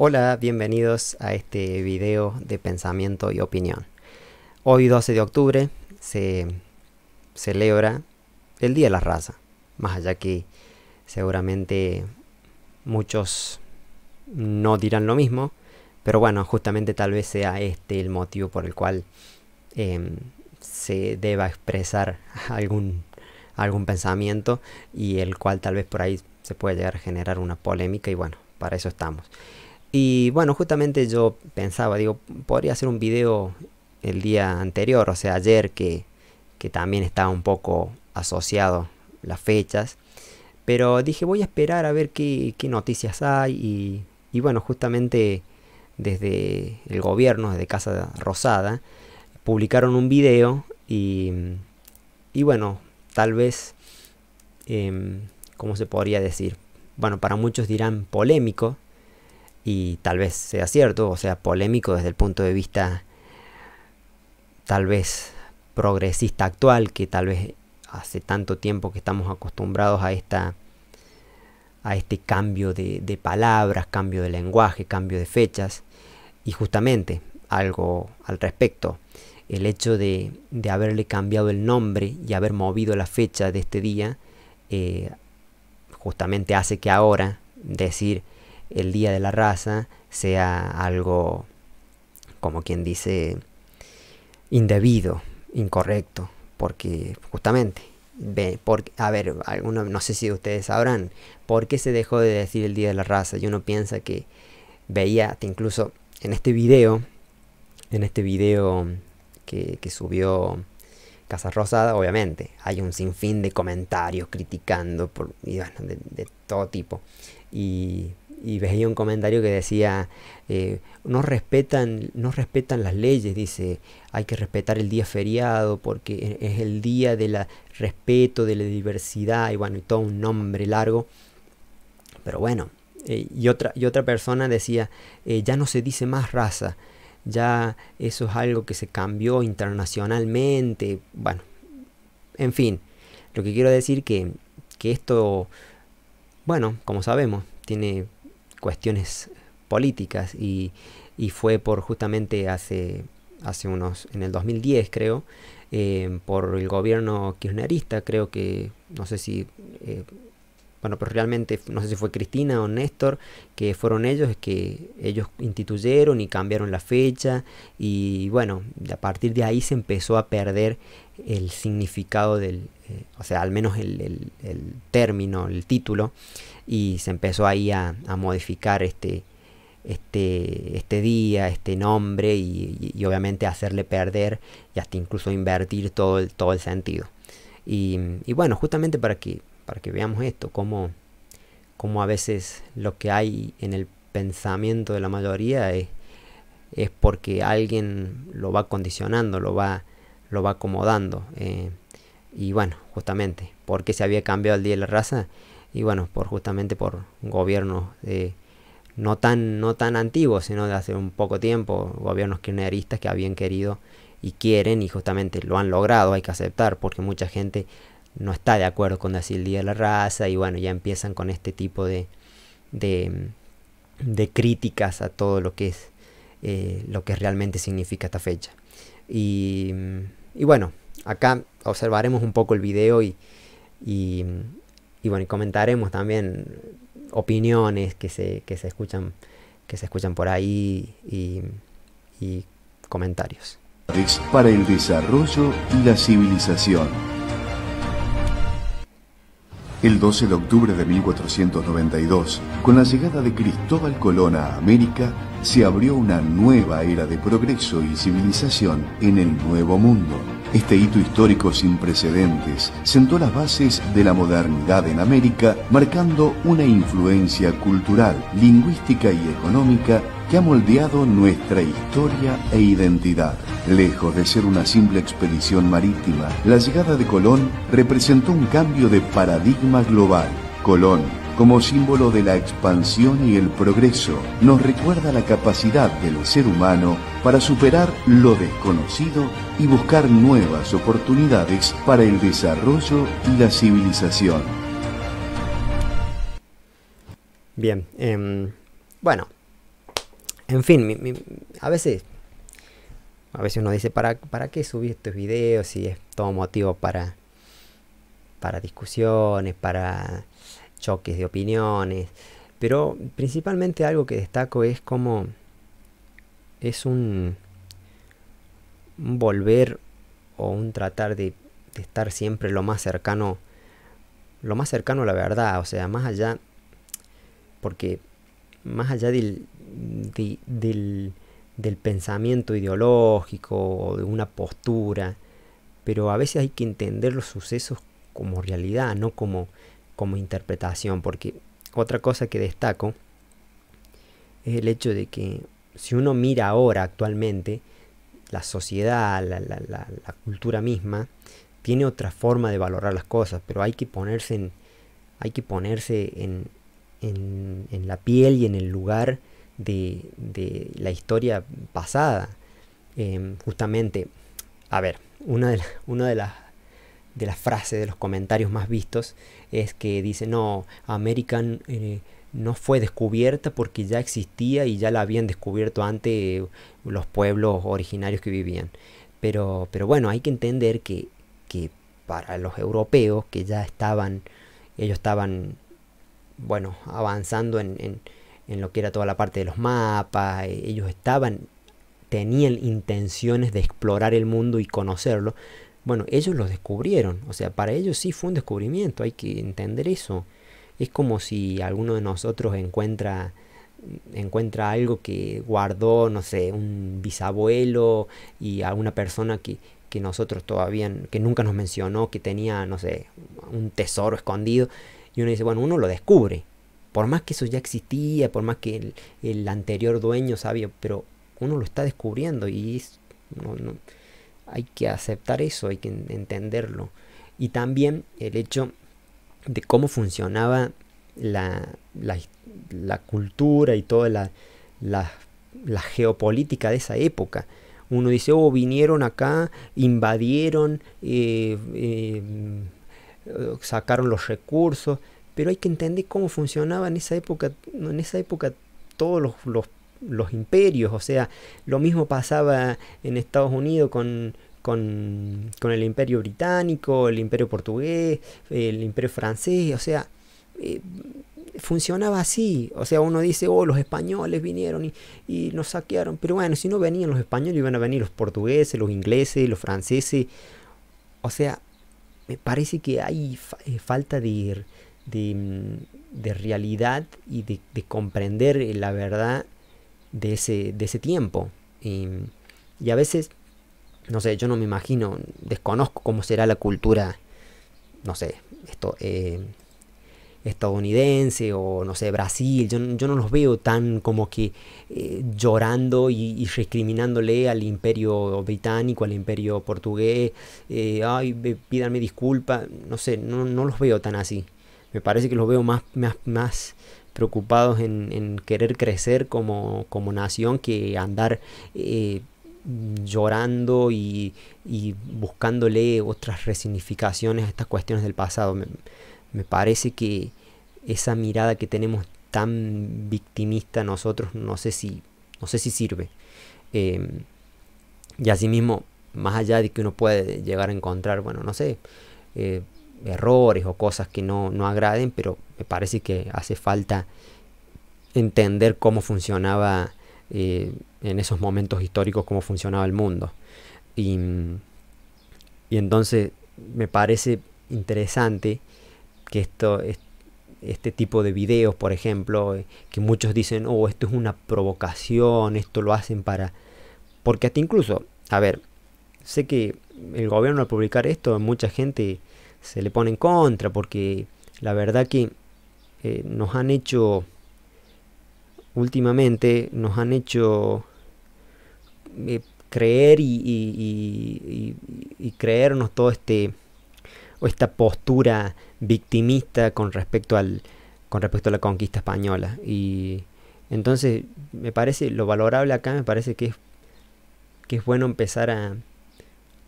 Hola, bienvenidos a este video de pensamiento y opinión. Hoy 12 de octubre se celebra el Día de la Raza, más allá que seguramente muchos no dirán lo mismo, pero bueno, justamente tal vez sea este el motivo por el cual em, se deba expresar algún, algún pensamiento y el cual tal vez por ahí se pueda llegar a generar una polémica y bueno, para eso estamos. Y bueno, justamente yo pensaba, digo, podría hacer un video el día anterior, o sea, ayer, que, también estaba un poco asociado las fechas. Pero dije, voy a esperar a ver qué, noticias hay. Y, bueno, justamente desde el gobierno, desde Casa Rosada, publicaron un video y, bueno, tal vez, em, ¿cómo se podría decir? Bueno, para muchos dirán polémico, y tal vez sea cierto o sea polémico desde el punto de vista tal vez progresista actual que tal vez hace tanto tiempo que estamos acostumbrados a esta a este cambio de, palabras, cambio de lenguaje, cambio de fechas y justamente algo al respecto el hecho de, haberle cambiado el nombre y haber movido la fecha de este día, eh, justamente hace que ahora decir el Día de la Raza sea algo, como quien dice, indebido, incorrecto, porque justamente, ve, porque, a ver, alguno, no sé si ustedes sabrán, ¿por qué se dejó de decir el Día de la Raza? Y uno piensa que veía incluso en este video, en este video que, subió Casa Rosada, obviamente, hay un sinfín de comentarios criticando por, y de todo tipo. Y y veía un comentario que decía, eh, no, respetan, no respetan las leyes, dice, hay que respetar el día feriado porque e, es el día del respeto, de la diversidad, y bueno, y todo un nombre largo. Pero bueno, eh, y, otra, y otra persona decía, eh, ya no se dice más raza, ya eso es algo que se cambió internacionalmente, bueno, en fin, lo que quiero decir que, que esto, bueno, como sabemos, tiene cuestiones políticas y, y fue por justamente hace, hace unos, en el 2010 creo, eh, por el gobierno kirchnerista, creo que, no sé si eh, bueno, pero realmente no sé si fue Cristina o Néstor, que fueron ellos que ellos instituyeron y cambiaron la fecha y bueno, a partir de ahí se empezó a perder el significado del, eh, o sea, al menos el, término, el título y se empezó ahí a, modificar este, este, este día, este nombre y, obviamente hacerle perder y hasta incluso invertir todo el, todo el sentido. Y, y bueno, justamente para que para que veamos esto, cómo, a veces lo que hay en el pensamiento de la mayoría es, es porque alguien lo va condicionando, lo va, lo va acomodando. Eh, y bueno, justamente, porque se había cambiado el día de la raza, y bueno, por justamente por gobiernos eh, no tan, no tan antiguos, sino de hace un poco tiempo, gobiernos kirchneristas que habían querido y quieren, y justamente lo han logrado, hay que aceptar, porque mucha gente no está de acuerdo con decir el Día de la Raza y bueno, ya empiezan con este tipo de, de, de críticas a todo lo que es eh, lo que realmente significa esta fecha. Y, bueno, acá observaremos un poco el video y, y, y bueno, comentaremos también opiniones que se, que se escuchan que se escuchan por ahí y, y comentarios. Para el desarrollo y la civilización. El 12 de octubre de 1492, con la llegada de Cristóbal Colón a América, se abrió una nueva era de progreso y civilización en el Nuevo Mundo. Este hito histórico sin precedentes sentó las bases de la modernidad en América, marcando una influencia cultural, lingüística y económica que ha moldeado nuestra historia e identidad. Lejos de ser una simple expedición marítima, la llegada de Colón representó un cambio de paradigma global. Colón como símbolo de la expansión y el progreso, nos recuerda la capacidad del ser humano para superar lo desconocido y buscar nuevas oportunidades para el desarrollo y la civilización. Bien, em, bueno, en fin, a veces... A veces uno dice, ¿para, ¿para qué subí estos videos si es todo motivo para, para discusiones, para choques de opiniones, pero principalmente algo que destaco es como es un, volver o un tratar de, estar siempre lo más cercano, lo más cercano a la verdad, o sea, más allá, porque más allá del, del pensamiento ideológico o de una postura, pero a veces hay que entender los sucesos como realidad, no como como interpretación, porque otra cosa que destaco es el hecho de que si uno mira ahora actualmente, la sociedad, la, la, cultura misma, tiene otra forma de valorar las cosas, pero hay que ponerse en, hay que ponerse en, en, la piel y en el lugar de, de la historia pasada. Em, justamente, a ver, una de, una de las de la frase, de los comentarios más vistos, es que dice, no, América eh, no fue descubierta porque ya existía y ya la habían descubierto antes eh, los pueblos originarios que vivían. Pero, pero bueno, hay que entender que, que para los europeos que ya estaban, ellos estaban, bueno, avanzando en, en lo que era toda la parte de los mapas, eh, ellos estaban, tenían intenciones de explorar el mundo y conocerlo, bueno, ellos lo descubrieron, o sea, para ellos sí fue un descubrimiento, hay que entender eso. Es como si alguno de nosotros encuentra encuentra algo que guardó, no sé, un bisabuelo y alguna persona que, nosotros todavía, que nunca nos mencionó, que tenía, no sé, un tesoro escondido. Y uno dice, bueno, uno lo descubre. Por más que eso ya existía, por más que el, anterior dueño sabía, pero uno lo está descubriendo y es, hay que aceptar eso, hay que entenderlo. Y también el hecho de cómo funcionaba la, cultura y toda la, la, geopolítica de esa época. Uno dice, oh, vinieron acá, invadieron, eh, eh, sacaron los recursos, pero hay que entender cómo funcionaba en esa época, en esa época todos los, los los imperios, o sea, lo mismo pasaba en Estados Unidos con, el imperio británico, el imperio portugués, el imperio francés, o sea, eh, funcionaba así, o sea, uno dice, oh, los españoles vinieron y, nos saquearon, pero bueno, si no venían los españoles, iban a venir los portugueses, los ingleses, los franceses, o sea, me parece que hay eh, falta de, de, realidad y de, de comprender la verdad de ese, de ese tiempo. Y, a veces, no sé, yo no me imagino, desconozco cómo será la cultura, no sé, esto, eh, estadounidense o no sé, Brasil, yo, no los veo tan como que eh, llorando y, recriminándole al imperio británico, al imperio portugués, eh, ay, pídanme disculpas, no sé, no, no, los veo tan así. Me parece que los veo más, más, más preocupados en, querer crecer como, nación que andar eh, llorando y, buscándole otras resignificaciones a estas cuestiones del pasado. Me, parece que esa mirada que tenemos tan victimista nosotros no sé si, no sé si sirve. Em, y asimismo, más allá de que uno puede llegar a encontrar, bueno, no sé, eh, errores o cosas que no, no agraden, pero me parece que hace falta entender cómo funcionaba eh, en esos momentos históricos, cómo funcionaba el mundo. Y, y entonces me parece interesante que esto, este tipo de videos, por ejemplo, eh, que muchos dicen, oh, esto es una provocación, esto lo hacen para... Porque hasta incluso, a ver, sé que el gobierno al publicar esto, mucha gente se le pone en contra, porque la verdad que eh, nos han hecho últimamente, nos han hecho eh, creer y, creernos todo este o esta postura victimista con respecto al con respecto a la conquista española y entonces me parece lo valorable acá me parece que es que es bueno empezar a,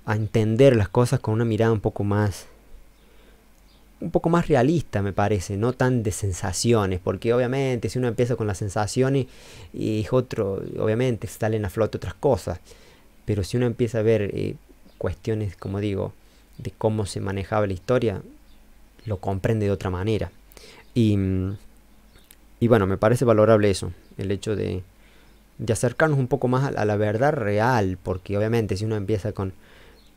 a entender las cosas con una mirada un poco más un poco más realista, me parece, no tan de sensaciones, porque obviamente si uno empieza con las sensaciones y es otro, obviamente salen a flote otras cosas, pero si uno empieza a ver eh, cuestiones, como digo, de cómo se manejaba la historia, lo comprende de otra manera. Y, bueno, me parece valorable eso, el hecho de, de acercarnos un poco más a la verdad real, porque obviamente si uno empieza con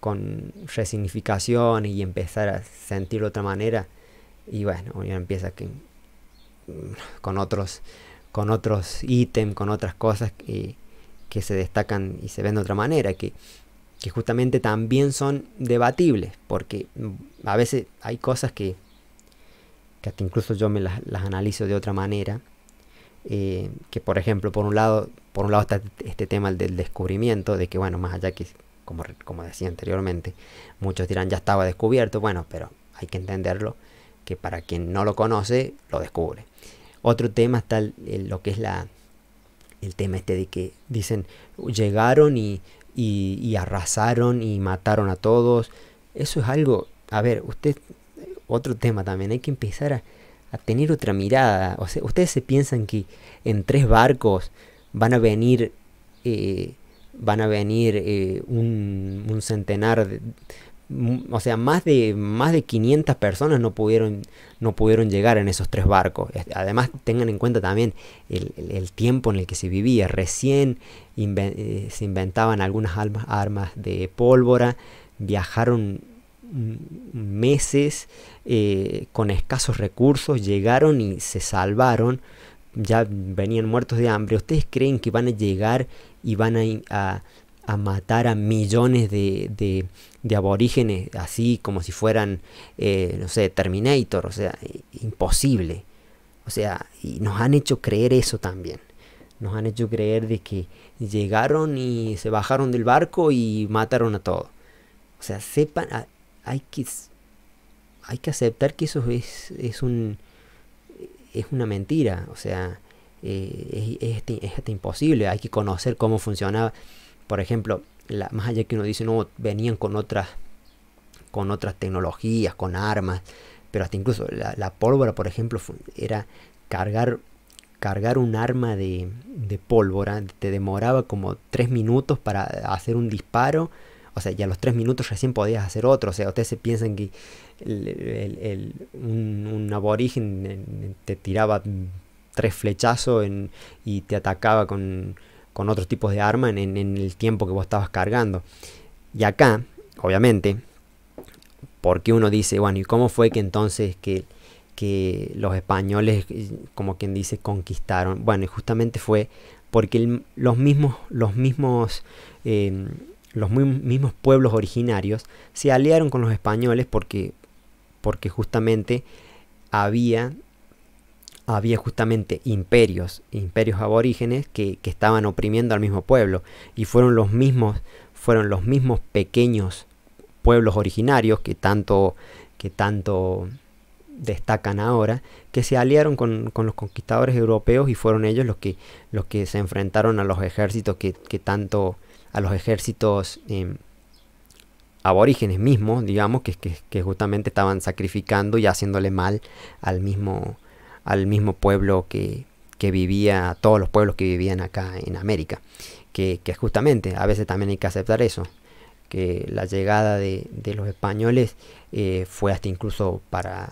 con resignificación y empezar a sentirlo de otra manera. Y bueno, uno empieza que, mm, con otros con otros ítems, con otras cosas que, se destacan y se ven de otra manera, que, que justamente también son debatibles, porque mm, a veces hay cosas que, que hasta incluso yo me las, las analizo de otra manera, eh, que por ejemplo, por un lado, por un lado está este tema del descubrimiento, de que bueno, más allá que, como, decía anteriormente. Muchos dirán ya estaba descubierto, bueno, pero hay que entenderlo que para quien no lo conoce, lo descubre. Otro tema está lo que es la, el tema este de que dicen llegaron y, y, arrasaron y mataron a todos. Eso es algo, a ver, usted, otro tema también, hay que empezar a, tener otra mirada. O sea, ustedes se piensan que en tres barcos van a venir eh, van a venir eh, un, centenar, de, o sea, más de, más de 500 personas no pudieron, no pudieron llegar en esos tres barcos. Además, tengan en cuenta también el, tiempo en el que se vivía. Recién eh, se inventaban algunas armas, de pólvora, viajaron mm, meses eh, con escasos recursos, llegaron y se salvaron ya venían muertos de hambre, ¿ustedes creen que van a llegar y van a, a, matar a millones de, aborígenes así como si fueran, eh, no sé, Terminator? O sea, imposible. O sea, y nos han hecho creer eso también. Nos han hecho creer de que llegaron y se bajaron del barco y mataron a todo. O sea, sepan, hay que, hay que aceptar que eso es, es un es una mentira, o sea, eh, es, este, imposible, hay que conocer cómo funcionaba. Por ejemplo, la, más allá que uno dice, no, venían con otras, con otras tecnologías, con armas, pero hasta incluso la, la pólvora, por ejemplo, era cargar cargar un arma de, pólvora te demoraba como tres minutos para hacer un disparo o sea, ya a los tres minutos recién podías hacer otro. O sea, ustedes se piensan que un, aborigen eh, te tiraba tres flechazos y te atacaba con, con otros tipos de arma en, el tiempo que vos estabas cargando. Y acá, obviamente, porque uno dice, bueno, ¿y cómo fue que entonces que, los españoles, como quien dice, conquistaron? Bueno, justamente fue porque los mismos, los mismos eh, los mismos pueblos originarios se aliaron con los españoles porque, porque justamente había, había justamente imperios, imperios aborígenes que, estaban oprimiendo al mismo pueblo y fueron los mismos, fueron los mismos pequeños pueblos originarios que tanto, que tanto destacan ahora, que se aliaron con, con, los conquistadores europeos y fueron ellos los que, los que se enfrentaron a los ejércitos que, que tanto a los ejércitos eh, aborígenes mismos, digamos, que, justamente estaban sacrificando y haciéndole mal al mismo, al mismo pueblo que, vivía, a todos los pueblos que vivían acá en América. Que, justamente a veces también hay que aceptar eso, que la llegada de, los españoles eh, fue hasta incluso para,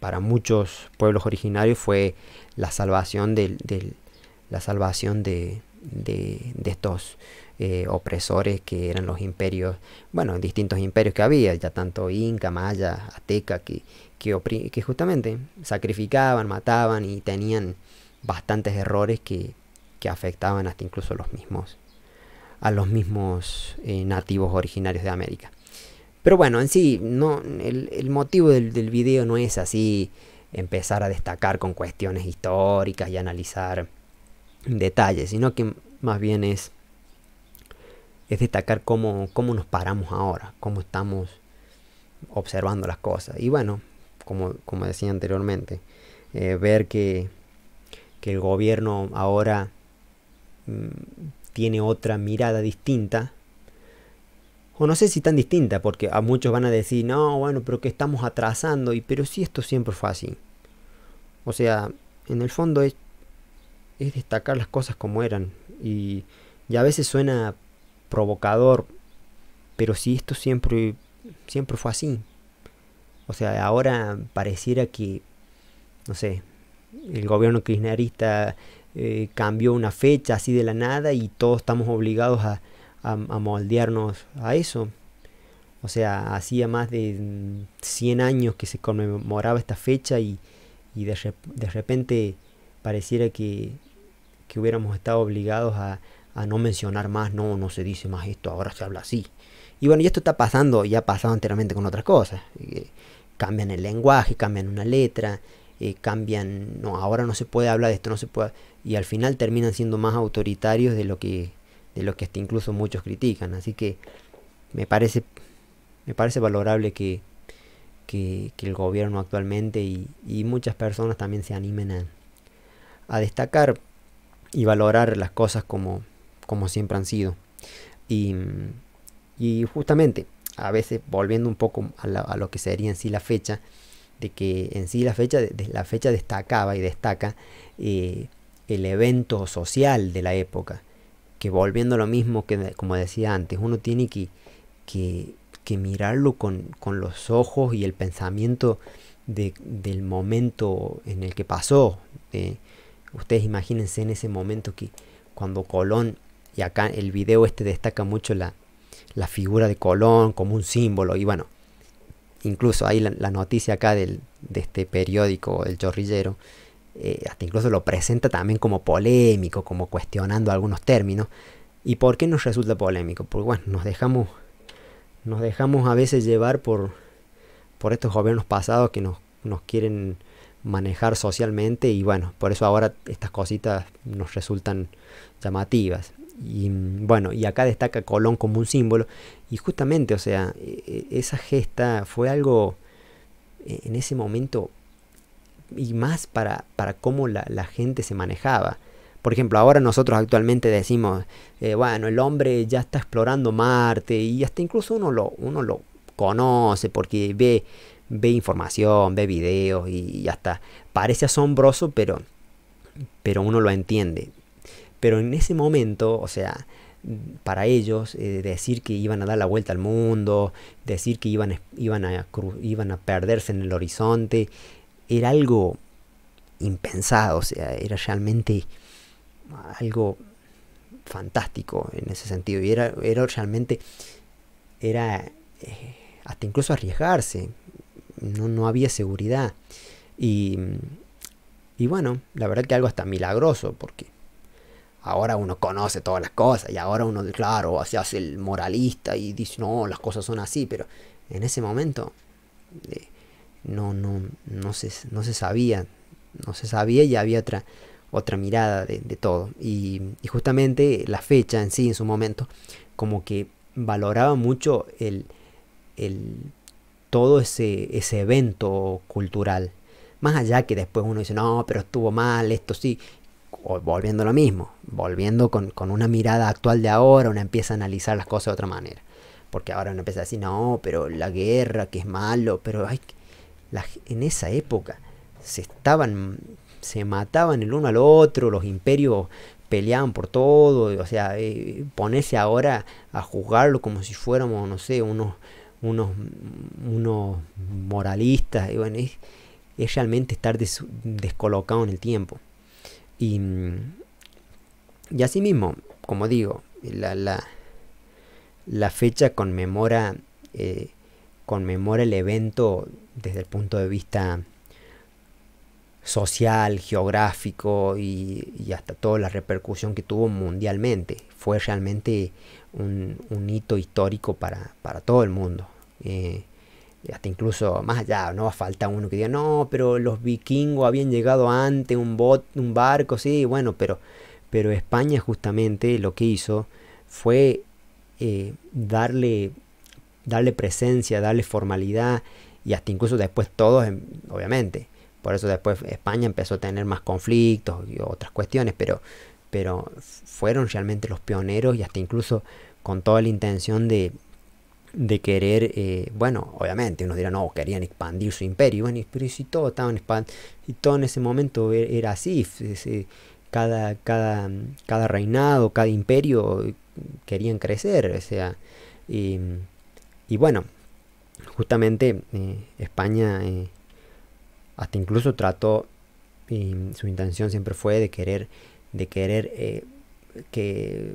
para muchos pueblos originarios fue la salvación del, del la salvación de, de, de estos eh, opresores que eran los imperios, bueno, distintos imperios que había, ya tanto inca, maya, azteca, que, que, justamente sacrificaban, mataban y tenían bastantes errores que, afectaban hasta incluso a los mismos, a los mismos eh, nativos originarios de América. Pero bueno, en sí, no, el, motivo del, del, video no es así empezar a destacar con cuestiones históricas y analizar detalles, sino que más bien es es destacar cómo, nos paramos ahora, cómo estamos observando las cosas. Y bueno, como, decía anteriormente, eh, ver que, el gobierno ahora mm, tiene otra mirada distinta. O no sé si tan distinta, porque a muchos van a decir, no, bueno, pero que estamos atrasando, y pero si sí, esto siempre fue así. O sea, en el fondo es, destacar las cosas como eran. Y, y a veces suena provocador, pero si esto siempre, siempre fue así. O sea, ahora pareciera que, no sé, el gobierno kirchnerista eh, cambió una fecha así de la nada y todos estamos obligados a, moldearnos a eso. O sea, hacía más de 100 mm, años que se conmemoraba esta fecha y, de, de, repente pareciera que, que hubiéramos estado obligados a, a no mencionar más, no, no se dice más esto, ahora se habla así. Y bueno, y esto está pasando, y ha pasado enteramente con otras cosas. Eh, cambian el lenguaje, cambian una letra, eh, cambian, no, ahora no se puede hablar de esto, no se puede, y al final terminan siendo más autoritarios de lo que, lo que hasta incluso muchos critican. Así que me parece, me parece valorable que, el gobierno actualmente y, muchas personas también se animen a destacar y valorar las cosas como, como siempre han sido. Y, justamente, a veces volviendo un poco a, lo que sería en sí la fecha, de que en sí la fecha, la fecha destacaba y destaca eh, el evento social de la época. Que volviendo a lo mismo que como decía antes, uno tiene que, que, mirarlo con, los ojos y el pensamiento del momento en el que pasó. ustedes imagínense en ese momento que cuando Colón y acá el video este destaca mucho la, figura de Colón como un símbolo. Y bueno, incluso hay la, noticia acá de este periódico, El Chorrillero, eh, hasta incluso lo presenta también como polémico, como cuestionando algunos términos. ¿Y por qué nos resulta polémico? Porque bueno, nos dejamos, nos dejamos a veces llevar por, por estos gobiernos pasados que nos, nos quieren manejar socialmente y bueno, por eso ahora estas cositas nos resultan llamativas. Y bueno, y acá destaca Colón como un símbolo. Y justamente, o sea, e, e, esa gesta fue algo e, en ese momento y más para, para cómo la, gente se manejaba. Por ejemplo, ahora nosotros actualmente decimos, eh, bueno, el hombre ya está explorando Marte y hasta incluso uno lo, uno lo conoce porque ve, ve información, ve videos y, y hasta parece asombroso, pero, pero uno lo entiende. Pero en ese momento, o sea, para ellos eh, decir que iban a dar la vuelta al mundo, decir que iban, iban, a, iban a perderse en el horizonte, era algo impensado, o sea, era realmente algo fantástico en ese sentido. Y era, realmente, era eh, hasta incluso arriesgarse, no, no había seguridad. Y, y bueno, la verdad que algo hasta milagroso, porque Ahora uno conoce todas las cosas y ahora uno, claro, se hace el moralista y dice, no, las cosas son así, pero en ese momento eh, no, no, no, se, no se sabía, no se sabía y había otra, otra mirada de, todo. Y, y, justamente la fecha en sí, en su momento, como que valoraba mucho el, el, todo ese, ese evento cultural. Más allá que después uno dice, no, pero estuvo mal, esto sí volviendo lo mismo, volviendo con, una mirada actual de ahora, uno empieza a analizar las cosas de otra manera. Porque ahora uno empieza a decir, no, pero la guerra, que es malo, pero ay, en esa época se estaban, se mataban el uno al otro, los imperios peleaban por todo, o sea, eh, ponerse ahora a juzgarlo como si fuéramos, no sé, unos, unos, unos moralistas, y bueno, es, realmente estar descolocado en el tiempo. Y, y así mismo, como digo, la, fecha conmemora, eh, conmemora el evento desde el punto de vista social, geográfico y, hasta toda la repercusión que tuvo mundialmente. Fue realmente un, hito histórico para, todo el mundo. Eh, hasta incluso más allá, no va a falta uno que diga, no, pero los vikingos habían llegado antes, un, bot, un barco, sí, bueno, pero, pero España justamente lo que hizo fue eh, darle, darle presencia, darle formalidad y hasta incluso después todos, em, obviamente, por eso después España empezó a tener más conflictos y otras cuestiones, pero, pero fueron realmente los pioneros y hasta incluso con toda la intención de, de querer, eh, bueno, obviamente uno dirá no, querían expandir su imperio, pero si todo en y todo en ese momento e, era así, cada, cada, cada reinado, cada imperio eh, querían crecer, o sea, y, bueno, justamente eh, España hasta incluso trató, y su intención siempre fue de querer, de querer que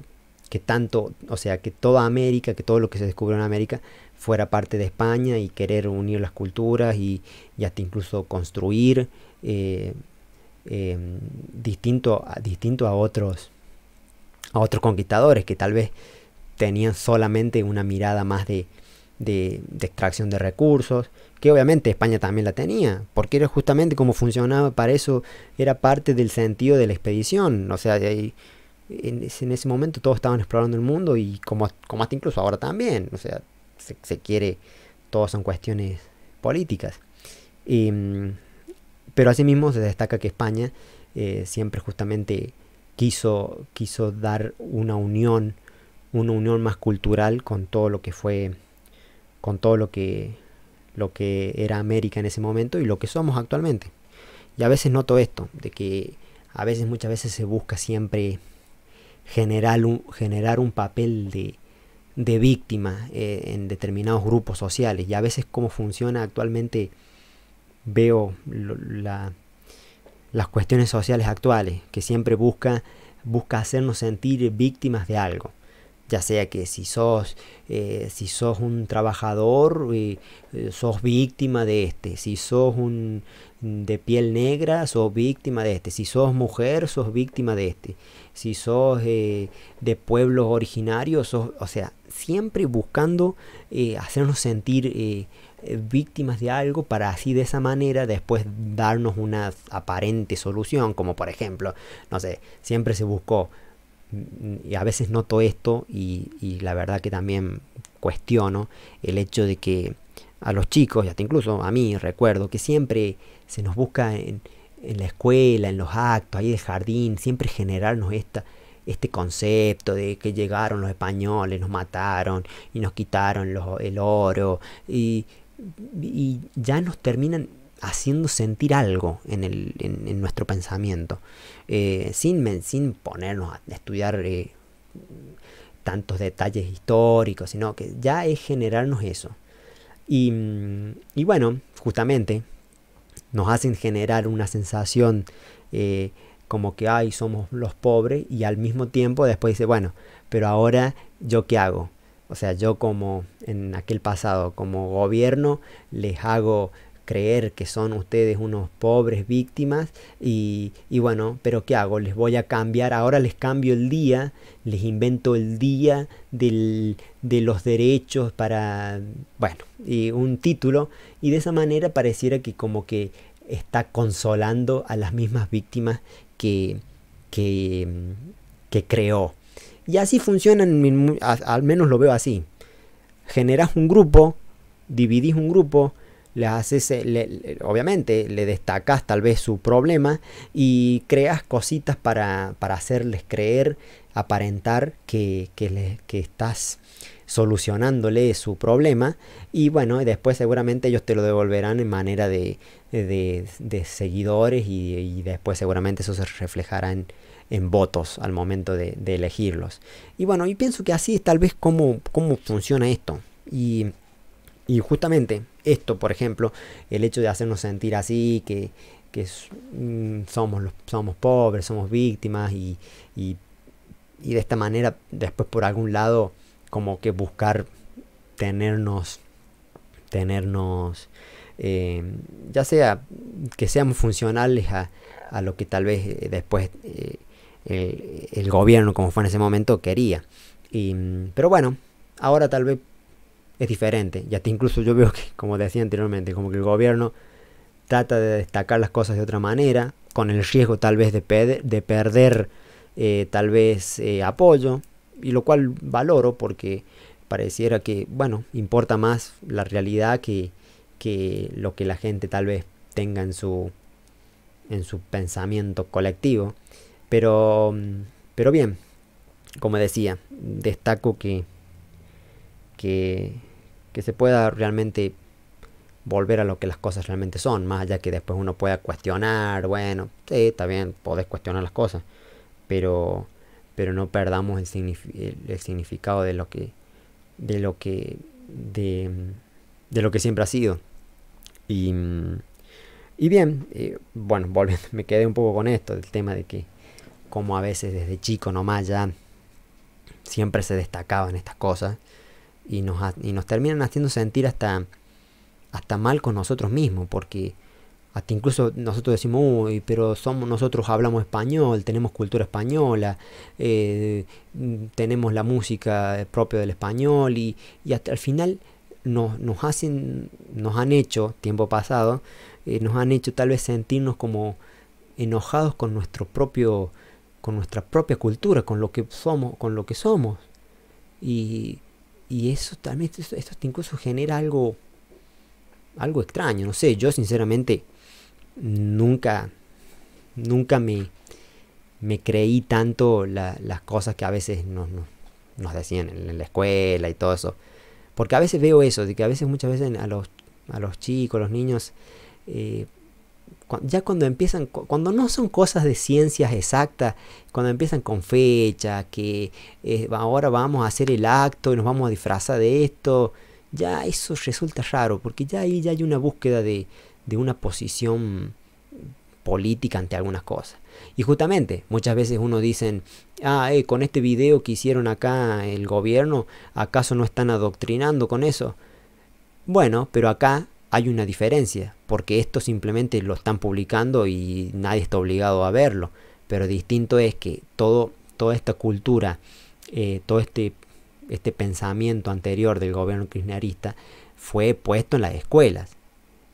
que tanto, o sea, que toda América, que todo lo que se descubrió en América fuera parte de España y querer unir las culturas y, hasta incluso construir eh, em, distinto, a otros a otros conquistadores que tal vez tenían solamente una mirada más de, de, extracción de recursos, que obviamente España también la tenía, porque era justamente como funcionaba para eso, era parte del sentido de la expedición, o sea, de ahí, en ese, momento todos estaban explorando el mundo y como, como hasta incluso ahora también, o sea, se, quiere, todos son cuestiones políticas. Em, pero asimismo se destaca que España eh, siempre justamente quiso, quiso dar una unión, una unión más cultural con todo lo que fue, con todo lo que, lo que era América en ese momento y lo que somos actualmente. Y a veces noto esto, de que a veces, muchas veces se busca siempre generar un, generar un papel de, de víctima eh, en determinados grupos sociales. Y a veces cómo funciona actualmente veo las cuestiones sociales actuales, que siempre busca, busca hacernos sentir víctimas de algo. Ya sea que si sos, eh, si sos un trabajador, y eh, sos víctima de este. Si sos un, de piel negra, sos víctima de este. Si sos mujer, sos víctima de este. Si sos eh, de pueblos originarios, sos, o sea, siempre buscando eh, hacernos sentir eh, víctimas de algo para así de esa manera después darnos una aparente solución, como por ejemplo, no sé, siempre se buscó, mm, y a veces noto esto y la verdad que también cuestiono el hecho de que a los chicos, y hasta incluso a mí recuerdo, que siempre se nos busca en, en la escuela, en los actos, ahí de jardín, siempre generarnos esta, este concepto de que llegaron los españoles, nos mataron y nos quitaron el oro, y, ya nos terminan haciendo sentir algo en, el, en, nuestro pensamiento, eh, sin, sin ponernos a estudiar eh, tantos detalles históricos, sino que ya es generarnos eso. Y, bueno, justamente nos hacen generar una sensación eh, como que, ay, somos los pobres y al mismo tiempo después dice, bueno, pero ahora yo qué hago? O sea, yo como en aquel pasado, como gobierno, les hago creer que son ustedes unos pobres víctimas y, bueno, pero ¿qué hago? Les voy a cambiar, ahora les cambio el día, les invento el día del, de los derechos para, bueno, y un título y de esa manera pareciera que como que está consolando a las mismas víctimas que, que, que creó. Y así funcionan, al menos lo veo así. Generas un grupo, dividís un grupo, haces, eh, obviamente le destacas tal vez su problema y creas cositas para, hacerles creer, aparentar que, estás solucionándole su problema y bueno, después seguramente ellos te lo devolverán en manera de, seguidores y, después seguramente eso se reflejará en, en votos al momento de, elegirlos. Y bueno, y pienso que así es tal vez cómo, cómo funciona esto. Y, y justamente esto, por ejemplo, el hecho de hacernos sentir así, que, que mm, somos, somos pobres, somos víctimas y, y, y, de esta manera después por algún lado como que buscar tenernos, tenernos, eh, ya sea que seamos funcionales a, a lo que tal vez eh, después eh, el, el, gobierno, como fue en ese momento, quería. Y, mm, pero bueno, ahora tal vez es diferente. Y hasta incluso yo veo que, como decía anteriormente, como que el gobierno trata de destacar las cosas de otra manera, con el riesgo tal vez de, de perder eh, tal vez eh, apoyo, y lo cual valoro porque pareciera que, bueno, importa más la realidad que, que lo que la gente tal vez tenga en su, en su pensamiento colectivo. Pero, pero bien, como decía, destaco que, que que se pueda realmente volver a lo que las cosas realmente son, más allá que después uno pueda cuestionar, bueno, sí, está bien, podés cuestionar las cosas, pero, pero no perdamos el, significado de lo que, de lo que, de, de lo que siempre ha sido. Y, y bien, eh, bueno, volviendo, me quedé un poco con esto, del tema de que como a veces desde chico nomás ya siempre se destacaban estas cosas y nos, y nos terminan haciendo sentir hasta, hasta mal con nosotros mismos, porque hasta incluso nosotros decimos, uy, pero somos, nosotros hablamos español, tenemos cultura española, eh, tenemos la música propia del español, y, hasta al final nos, nos, hacen, nos han hecho, tiempo pasado, eh, nos han hecho tal vez sentirnos como enojados con nuestro propio con nuestra propia cultura, con lo que somos, con lo que somos. Y y eso también, esto, incluso genera algo, algo extraño. No sé, yo sinceramente nunca, nunca me, me creí tanto las cosas que a veces nos, decían en, la escuela y todo eso. Porque a veces veo eso, de que a veces, muchas veces a los, a los chicos, los niños, eh, ya cuando empiezan, cuando no son cosas de ciencias exactas, cuando empiezan con fecha, que eh, ahora vamos a hacer el acto y nos vamos a disfrazar de esto, ya eso resulta raro, porque ya ahí ya hay una búsqueda de, una posición política ante algunas cosas. Y justamente, muchas veces uno dice, ah, eh, con este video que hicieron acá el gobierno, ¿acaso no están adoctrinando con eso? Bueno, pero acá hay una diferencia, porque esto simplemente lo están publicando y nadie está obligado a verlo. Pero distinto es que todo, toda esta cultura, eh, todo este, este pensamiento anterior del gobierno kirchnerista fue puesto en las escuelas.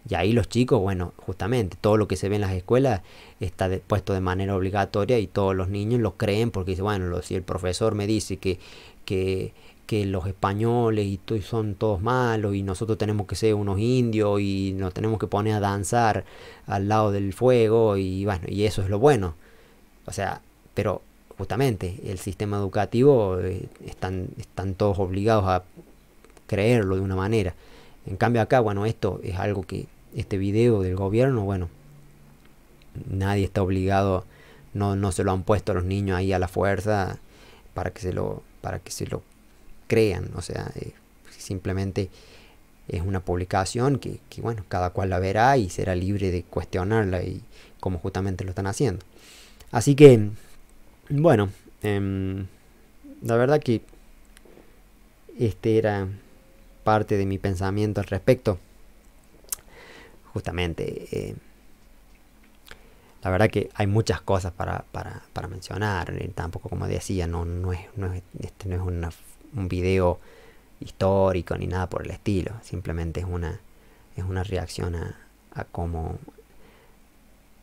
Y ahí los chicos, bueno, justamente todo lo que se ve en las escuelas está puesto de manera obligatoria y todos los niños lo creen porque dicen, bueno, lo, si el profesor me dice que, que que los españoles y son todos malos y nosotros tenemos que ser unos indios y nos tenemos que poner a danzar al lado del fuego y bueno, y eso es lo bueno. O sea, pero justamente el sistema educativo eh, están, están todos obligados a creerlo de una manera. En cambio acá, bueno, esto es algo que este video del gobierno, bueno, nadie está obligado, no, no se lo han puesto a los niños ahí a la fuerza para que se lo, para que se lo crean, o sea, eh, pues, simplemente es una publicación que, bueno, cada cual la verá y será libre de cuestionarla y como justamente lo están haciendo. Así que, bueno, em, la verdad que este era parte de mi pensamiento al respecto. Justamente, eh, la verdad que hay muchas cosas para, para, mencionar. Eh, tampoco, como decía, no, no, es, no este no es una un video histórico ni nada por el estilo. Simplemente es una, es una reacción a, a cómo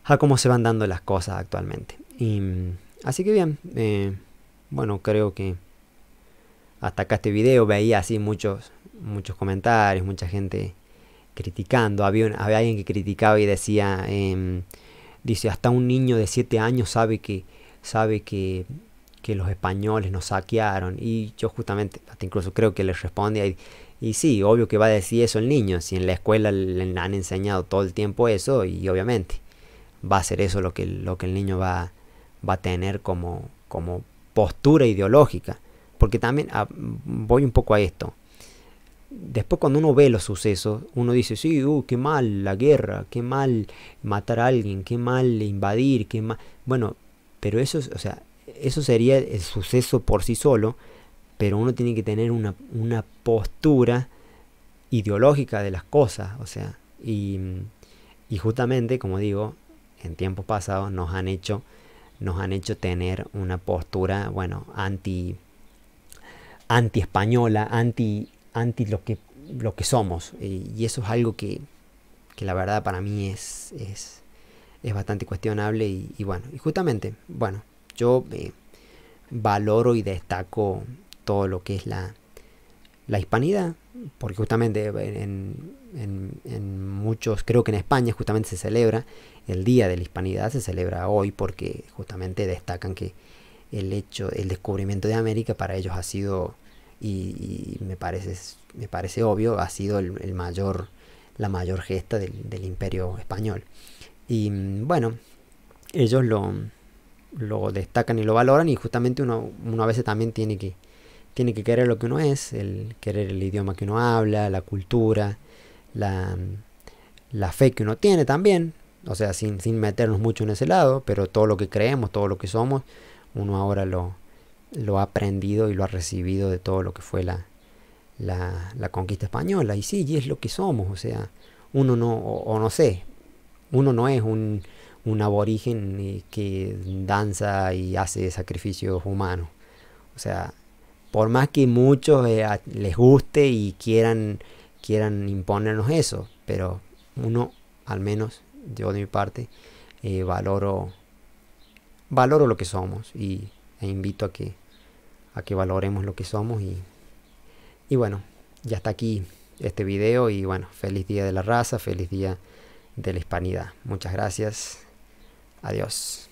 a cómo se van dando las cosas actualmente. Y, mm, así que bien, eh, bueno, creo que hasta acá este video veía así muchos, muchos comentarios, mucha gente criticando. Había, había alguien que criticaba y decía, em, dice, hasta un niño de 7 años sabe que, sabe que que los españoles nos saquearon. Y yo justamente, hasta incluso creo que les responde ahí, y sí, obvio que va a decir eso el niño, si en la escuela le han enseñado todo el tiempo eso, y obviamente va a ser eso lo que, lo que el niño va, va a tener como, como postura ideológica. Porque también ah, voy un poco a esto. Después cuando uno ve los sucesos, uno dice, sí, uh, qué mal la guerra, qué mal matar a alguien, qué mal invadir, qué mal... Bueno, pero eso, o sea, eso sería el suceso por sí solo, pero uno tiene que tener una, postura ideológica de las cosas, o sea, y, justamente, como digo, en tiempos pasados nos han hecho nos han hecho tener una postura, bueno, anti anti española, anti anti lo que lo que somos y, eso es algo que, la verdad para mí es es, es bastante cuestionable y, bueno, y justamente, bueno, yo eh, valoro y destaco todo lo que es la, hispanidad, porque justamente eh, en, muchos, creo que en España justamente se celebra el Día de la Hispanidad, se celebra hoy porque justamente destacan que el hecho, el descubrimiento de América para ellos ha sido, y, me, parece, me parece obvio, ha sido el, mayor, la mayor gesta del, del imperio español. Y mm, bueno, ellos lo, lo destacan y lo valoran y justamente uno, a veces también tiene que, tiene que querer lo que uno es, el querer el idioma que uno habla, la cultura, la, fe que uno tiene también, o sea, sin, sin, meternos mucho en ese lado, pero todo lo que creemos, todo lo que somos, uno ahora lo, lo ha aprendido y lo ha recibido de todo lo que fue la, la, conquista española. Y sí, y es lo que somos, o sea, uno no, o no sé, uno no es un un aborigen eh, que danza y hace sacrificios humanos. O sea, por más que muchos eh, les guste y quieran, quieran imponernos eso, pero uno, al menos yo de mi parte, eh, valoro, valoro lo que somos y e invito a que, a que valoremos lo que somos y, y bueno, ya está aquí este video y bueno, feliz día de la raza, feliz día de la hispanidad. Muchas gracias. Adiós.